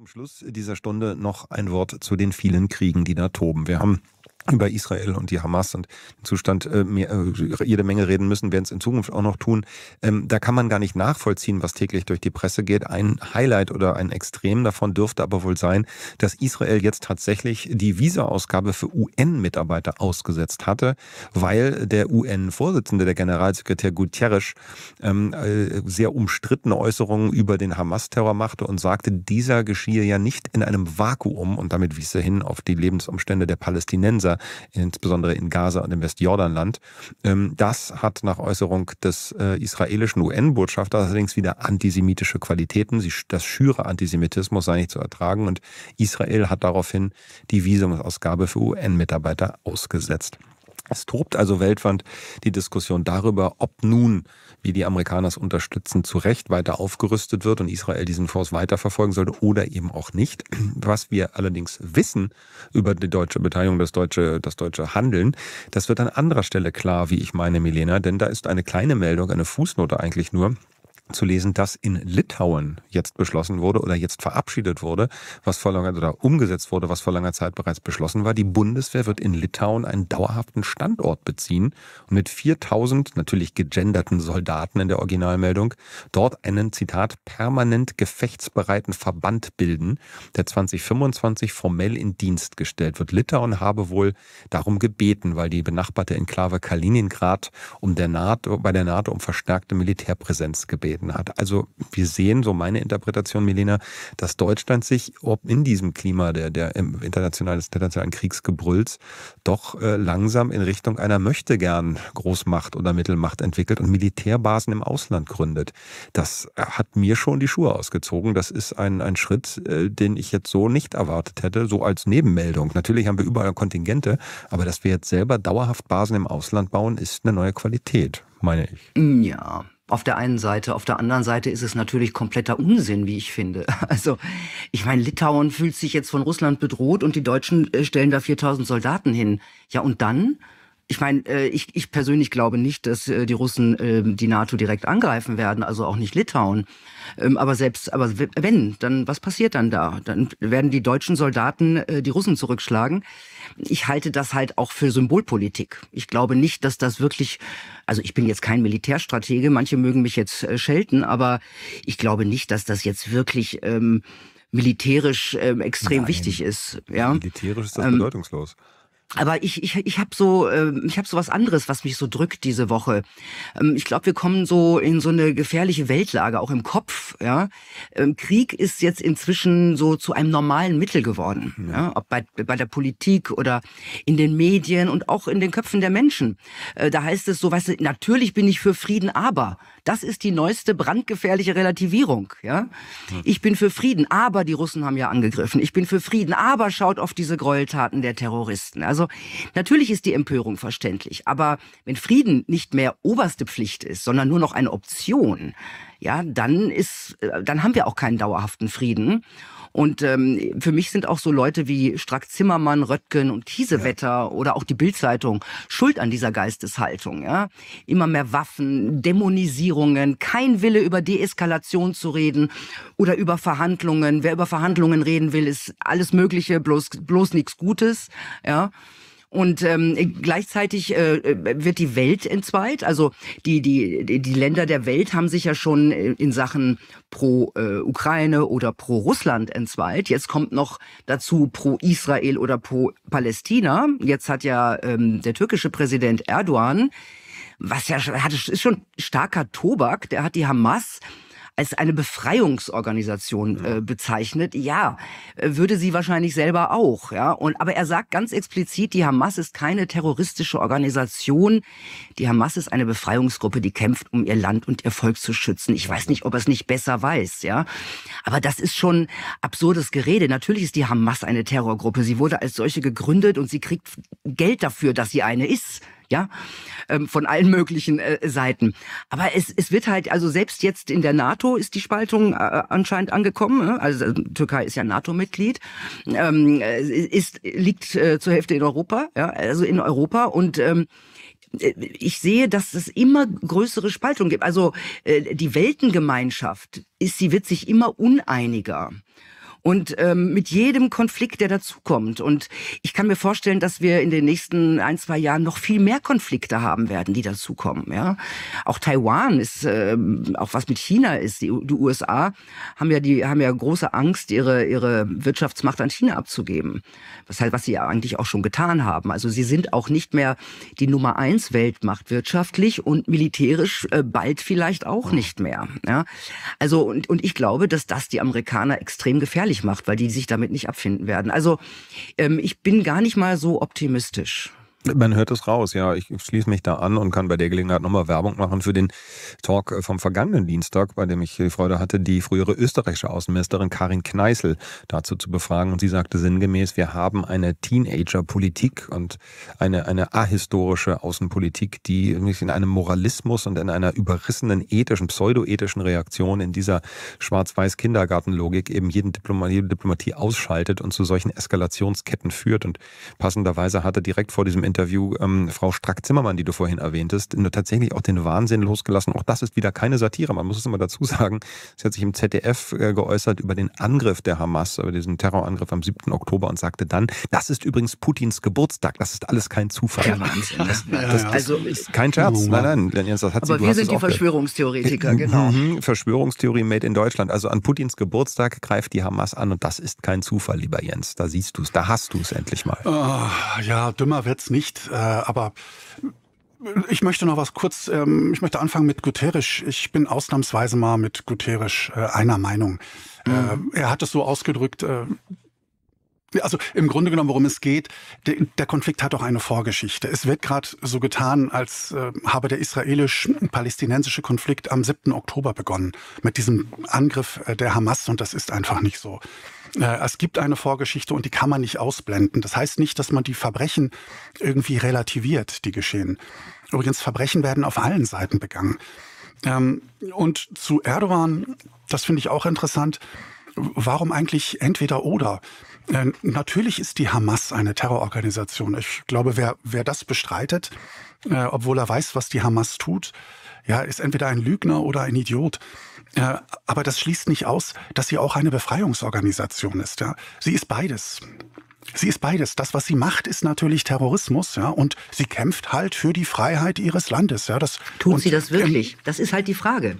Zum Schluss dieser Stunde noch ein Wort zu den vielen Kriegen, die da toben. Wir haben über Israel und die Hamas und den Zustand äh, mehr, äh, jede Menge reden müssen, werden es in Zukunft auch noch tun. Ähm, da kann man gar nicht nachvollziehen, was täglich durch die Presse geht. Ein Highlight oder ein Extrem davon dürfte aber wohl sein, dass Israel jetzt tatsächlich die Visaausgabe für UN-Mitarbeiter ausgesetzt hatte, weil der UN-Vorsitzende, der Generalsekretär Guterres, ähm, äh, sehr umstrittene Äußerungen über den Hamas-Terror machte und sagte, dieser geschiehe ja nicht in einem Vakuum und damit wies er hin auf die Lebensumstände der Palästinenser Palästinenser, insbesondere in Gaza und im Westjordanland. Ähm, das hat nach Äußerung des äh, israelischen UN-Botschafters allerdings wieder antisemitische Qualitäten. Das schüre Antisemitismus sei nicht zu ertragen und Israel hat daraufhin die Visumsausgabe für UN-Mitarbeiter ausgesetzt. Es tobt also weltweit die Diskussion darüber, ob nun, wie die Amerikaner es unterstützen, zu Recht weiter aufgerüstet wird und Israel diesen Fonds weiterverfolgen sollte oder eben auch nicht. Was wir allerdings wissen über die deutsche Beteiligung, das deutsche, das deutsche Handeln, das wird an anderer Stelle klar, wie ich meine, Milena, denn da ist eine kleine Meldung, eine Fußnote eigentlich nur, zu lesen, dass in Litauen jetzt beschlossen wurde oder jetzt verabschiedet wurde, was vor langer oder umgesetzt wurde, was vor langer Zeit bereits beschlossen war. Die Bundeswehr wird in Litauen einen dauerhaften Standort beziehen und mit 4000 natürlich gegenderten Soldaten in der Originalmeldung dort einen Zitat permanent gefechtsbereiten Verband bilden, der 2025 formell in Dienst gestellt wird. Litauen habe wohl darum gebeten, weil die benachbarte Enklave Kaliningrad um der NATO, bei der NATO um verstärkte Militärpräsenz gebeten angetreten hat. Also wir sehen, so meine Interpretation, Milena, dass Deutschland sich ob in diesem Klima der, der internationalen, des internationalen Kriegsgebrülls doch äh, langsam in Richtung einer möchtegern Großmacht oder Mittelmacht entwickelt und Militärbasen im Ausland gründet. Das äh, hat mir schon die Schuhe ausgezogen. Das ist ein, ein Schritt, äh, den ich jetzt so nicht erwartet hätte, so als Nebenmeldung. Natürlich haben wir überall Kontingente, aber dass wir jetzt selber dauerhaft Basen im Ausland bauen, ist eine neue Qualität, meine ich. Ja, auf der einen Seite. Auf der anderen Seite ist es natürlich kompletter Unsinn, wie ich finde. Also, ich meine, Litauen fühlt sich jetzt von Russland bedroht und die Deutschen äh, stellen da 4000 Soldaten hin. Ja, und dann? ich meine, äh, ich, ich persönlich glaube nicht, dass äh, die Russen äh, die NATO direkt angreifen werden, also auch nicht Litauen. Ähm, aber selbst, aber wenn, dann was passiert dann da? Dann werden die deutschen Soldaten äh, die Russen zurückschlagen. Ich halte das halt auch für Symbolpolitik. Ich glaube nicht, dass das wirklich, also ich bin jetzt kein Militärstratege, manche mögen mich jetzt äh, schelten, aber ich glaube nicht, dass das jetzt wirklich ähm, militärisch ähm, extrem Nein. wichtig ist. Ja? Militärisch ist das ähm, bedeutungslos. Aber ich, ich, ich habe so, äh, ich hab so was anderes, was mich so drückt diese Woche. Ähm, ich glaube, wir kommen so in so eine gefährliche Weltlage, auch im Kopf ja? Ähm, Krieg ist jetzt inzwischen so zu einem normalen Mittel geworden, ja. ja? ob bei, bei der Politik oder in den Medien und auch in den Köpfen der Menschen. Äh, da heißt es so, weißt du, natürlich bin ich für Frieden, aber das ist die neueste brandgefährliche Relativierung. Ja? Hm. Ich bin für Frieden, aber die Russen haben ja angegriffen. Ich bin für Frieden, aber schaut auf diese Gräueltaten der Terroristen. Also natürlich ist die Empörung verständlich, aber wenn Frieden nicht mehr oberste Pflicht ist, sondern nur noch eine Option, ja, dann ist, äh, dann haben wir auch keinen dauerhaften Frieden. Und ähm, für mich sind auch so Leute wie Strack Zimmermann, Röttgen und Kiesewetter ja. oder auch die Bildzeitung schuld an dieser Geisteshaltung. Ja? Immer mehr Waffen, Dämonisierungen, kein Wille über Deeskalation zu reden oder über Verhandlungen. Wer über Verhandlungen reden will, ist alles Mögliche, bloß, bloß nichts Gutes. Ja? Und ähm, gleichzeitig äh, wird die Welt entzweit. Also die, die, die Länder der Welt haben sich ja schon in Sachen pro äh, Ukraine oder pro Russland entzweit. Jetzt kommt noch dazu pro Israel oder pro Palästina. Jetzt hat ja ähm, der türkische Präsident Erdogan was ja hat, ist schon starker Tobak. Der hat die Hamas als eine Befreiungsorganisation äh, bezeichnet. Ja, äh, würde sie wahrscheinlich selber auch. Ja, und aber er sagt ganz explizit, die Hamas ist keine terroristische Organisation. Die Hamas ist eine Befreiungsgruppe, die kämpft, um ihr Land und ihr Volk zu schützen. Ich weiß nicht, ob er es nicht besser weiß. Ja, aber das ist schon absurdes Gerede. Natürlich ist die Hamas eine Terrorgruppe. Sie wurde als solche gegründet und sie kriegt Geld dafür, dass sie eine ist ja, ähm, von allen möglichen äh, Seiten. Aber es, es wird halt, also selbst jetzt in der NATO ist die Spaltung äh, anscheinend angekommen. Ne? Also, äh? Also Türkei ist ja NATO-Mitglied, ähm, äh, ist, liegt äh, zur Hälfte in Europa, ja, also in Europa und ähm, äh, ich sehe, dass es immer größere Spaltungen gibt. Also äh, die Weltengemeinschaft ist, sie wird sich immer uneiniger und ähm, mit jedem Konflikt, der dazukommt. Und ich kann mir vorstellen, dass wir in den nächsten ein, zwei Jahren noch viel mehr Konflikte haben werden, die dazukommen. Ja? Auch Taiwan ist, ähm, auch was mit China ist. Die, die USA haben ja, die, haben ja große Angst, ihre, ihre Wirtschaftsmacht an China abzugeben. Was, halt, was sie ja eigentlich auch schon getan haben. Also sie sind auch nicht mehr die Nummer eins Weltmacht wirtschaftlich und militärisch äh, bald vielleicht auch mhm. nicht mehr. Ja? Also und, und ich glaube, dass das die Amerikaner extrem gefährlich gefährlich macht, weil die sich damit nicht abfinden werden. Also ähm, ich bin gar nicht mal so optimistisch. Man hört es raus, ja. Ich schließe mich da an und kann bei der Gelegenheit nochmal Werbung machen für den Talk äh, vom vergangenen Dienstag, bei dem ich die äh, Freude hatte, die frühere österreichische Außenministerin Karin Kneißl dazu zu befragen. Und sie sagte sinngemäß, wir haben eine Teenager-Politik und eine, eine ahistorische Außenpolitik, die in einem Moralismus und in einer überrissenen ethischen, pseudoethischen Reaktion in dieser schwarz weiß kindergarten logik eben jeden Diplomatie, jede Diplomatie ausschaltet und zu solchen Eskalationsketten führt. Und passenderweise hatte direkt vor diesem Interview ähm, Frau Strack-Zimmermann, die du vorhin erwähntest, tatsächlich auch den Wahnsinn losgelassen. Auch das ist wieder keine Satire, man muss es immer dazu sagen. Sie hat sich im ZDF äh, geäußert über den Angriff der Hamas, über diesen Terrorangriff am 7. Oktober und sagte dann, das ist übrigens Putins Geburtstag, das ist alles kein Zufall. Ja, Wahnsinn. Das, das, das also, ist kein Scherz. Nein, nein, Lenjens, das hat sie, Aber wir sind die Verschwörungstheoretiker, genau. Mhm, mhm, Verschwörungstheorie made in Deutschland. Also an Putins Geburtstag greift die Hamas an und das ist kein Zufall, lieber Jens. Da siehst du es, da hast du es endlich mal. Oh, ja, dümmer wird es nicht nicht, äh, aber ich möchte noch was kurz, ähm, ich möchte anfangen mit Guterres. Ich bin ausnahmsweise mal mit Guterres äh, einer Meinung. Äh, mhm. Äh, er hat es so ausgedrückt, äh, also im Grunde genommen, worum es geht, der, der Konflikt hat auch eine Vorgeschichte. Es wird gerade so getan, als äh, habe der israelisch-palästinensische Konflikt am 7. Oktober begonnen mit diesem Angriff äh, der Hamas und das ist einfach nicht so. Äh, es gibt eine Vorgeschichte und die kann man nicht ausblenden. Das heißt nicht, dass man die Verbrechen irgendwie relativiert, die geschehen. Übrigens, Verbrechen werden auf allen Seiten begangen. Ähm, und zu Erdogan, das finde ich auch interessant, warum eigentlich entweder oder? Äh, natürlich ist die Hamas eine Terrororganisation. Ich glaube, wer, wer das bestreitet, äh, obwohl er weiß, was die Hamas tut, ja, ist entweder ein Lügner oder ein Idiot aber das schließt nicht aus, dass sie auch eine Befreiungsorganisation ist. Ja? Sie ist beides. Sie ist beides. Das, was sie macht, ist natürlich Terrorismus, ja, und sie kämpft halt für die Freiheit ihres Landes, ja. Das, Tut sie das ähm, wirklich? Ähm, das ist halt die Frage.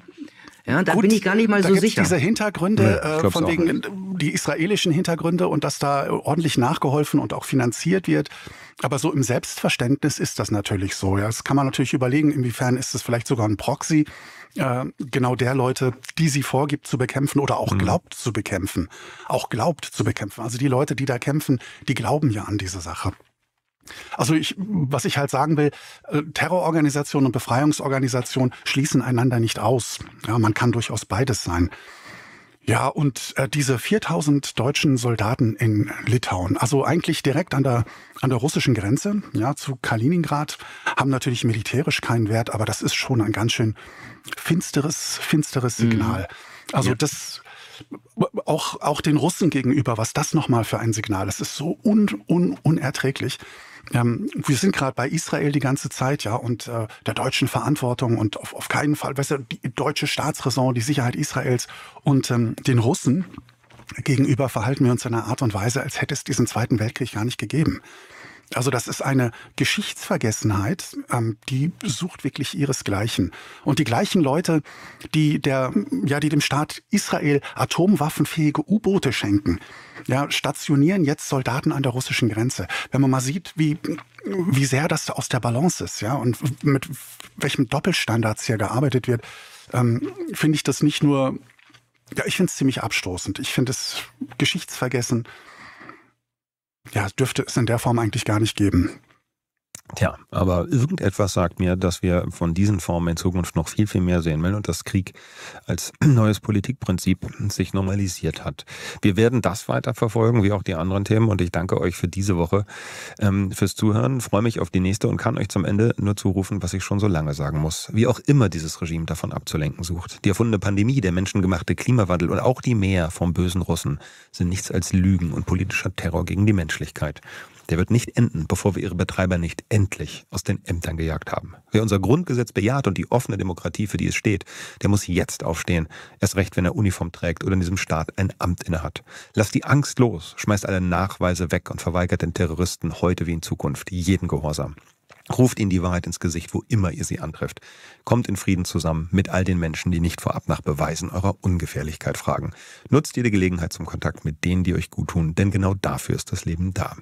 Ja, da Gut, bin ich gar nicht mal so sicher. Diese Hintergründe, ja, äh, von wegen die israelischen Hintergründe und dass da ordentlich nachgeholfen und auch finanziert wird. Aber so im Selbstverständnis ist das natürlich so. Ja. Das kann man natürlich überlegen, inwiefern ist es vielleicht sogar ein Proxy äh, genau der Leute, die sie vorgibt zu bekämpfen oder auch mhm. glaubt zu bekämpfen. Auch glaubt zu bekämpfen. Also die Leute, die da kämpfen, die glauben ja an diese Sache. Also ich, was ich halt sagen will, äh, Terrororganisation und Befreiungsorganisation schließen einander nicht aus. Ja, man kann durchaus beides sein. Ja, und äh, diese 4000 deutschen Soldaten in Litauen, also eigentlich direkt an der, an der russischen Grenze, ja, zu Kaliningrad, haben natürlich militärisch keinen Wert, aber das ist schon ein ganz schön finsteres, finsteres mhm. Signal. Mhm. Also ja. das, auch, auch den Russen gegenüber, was das nochmal für ein Signal ist. Es ist so un, un, unerträglich. Ähm, wir sind gerade bei Israel die ganze Zeit, ja, und äh, der deutschen Verantwortung und auf, auf keinen Fall, weißt du, die deutsche Staatsräson, die Sicherheit Israels und ähm, den Russen gegenüber verhalten wir uns in einer Art und Weise, als hätte es diesen Zweiten Weltkrieg gar nicht gegeben. Also das ist eine Geschichtsvergessenheit, ähm, die sucht wirklich ihresgleichen. Und die gleichen Leute, die der, ja, die dem Staat Israel atomwaffenfähige U-Boote schenken, ja, stationieren jetzt Soldaten an der russischen Grenze. Wenn man mal sieht, wie, wie sehr das aus der Balance ist, ja, und mit welchem Doppelstandards hier gearbeitet wird, ähm, finde ich das nicht nur, ja, ich finde es ziemlich abstoßend. Ich finde es geschichtsvergessen ja, dürfte es in der Form eigentlich gar nicht geben. Tja, aber irgendetwas sagt mir, dass wir von diesen Formen in Zukunft noch viel, viel mehr sehen werden und dass Krieg als neues Politikprinzip sich normalisiert hat. Wir werden das weiter verfolgen, wie auch die anderen Themen. Und ich danke euch für diese Woche, ähm, fürs Zuhören. Freue mich auf die nächste und kann euch zum Ende nur zurufen, was ich schon so lange sagen muss. Wie auch immer dieses Regime davon abzulenken sucht. Die erfundene Pandemie, der menschengemachte Klimawandel und auch die Mehr vom bösen Russen sind nichts als Lügen und politischer Terror gegen die Menschlichkeit der wird nicht enden, bevor wir ihre Betreiber nicht endlich aus den Ämtern gejagt haben. Wer unser Grundgesetz bejaht und die offene Demokratie, für die es steht, der muss jetzt aufstehen. Erst recht, wenn er Uniform trägt oder in diesem Staat ein Amt innehat. Lasst die Angst los, schmeißt alle Nachweise weg und verweigert den Terroristen heute wie in Zukunft jeden Gehorsam. Ruft ihnen die Wahrheit ins Gesicht, wo immer ihr sie antrifft. Kommt in Frieden zusammen mit all den Menschen, die nicht vorab nach Beweisen eurer Ungefährlichkeit fragen. Nutzt jede Gelegenheit zum Kontakt mit denen, die euch gut tun, denn genau dafür ist das Leben da.